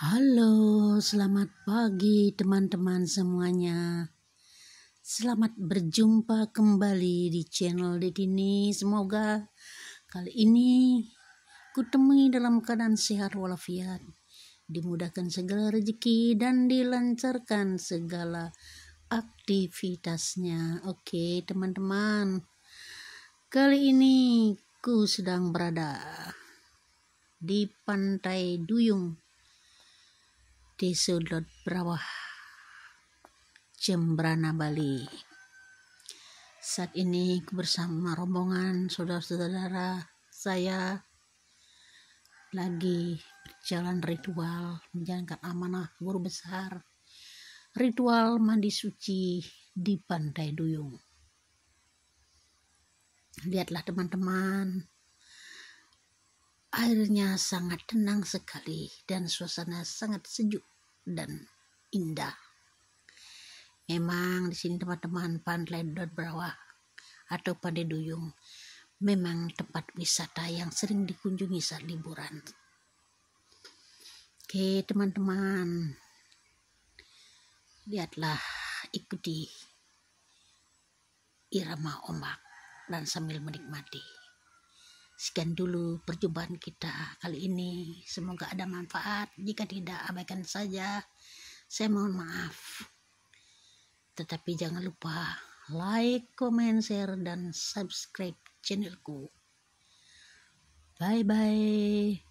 Halo, selamat pagi teman-teman semuanya. Selamat berjumpa kembali di channel sini. Semoga kali ini kutemui dalam keadaan sehat walafiat, dimudahkan segala rezeki dan dilancarkan segala aktivitasnya. Oke, teman-teman. Kali ini ku sedang berada di Pantai Duyung di sudut bawah Jembrana Bali. Saat ini bersama rombongan saudara-saudara saya lagi berjalan ritual menjalankan amanah guru besar ritual mandi suci di Pantai Duyung. Lihatlah teman-teman Airnya sangat tenang sekali dan suasana sangat sejuk dan indah. Memang di sini teman-teman Pantai Dot Brawa atau Pantai Duyung memang tempat wisata yang sering dikunjungi saat liburan. Oke teman-teman, lihatlah ikuti irama ombak dan sambil menikmati sekian dulu perjumpaan kita kali ini. Semoga ada manfaat. Jika tidak, abaikan saja. Saya mohon maaf. Tetapi jangan lupa like, comment, share, dan subscribe channelku. Bye-bye.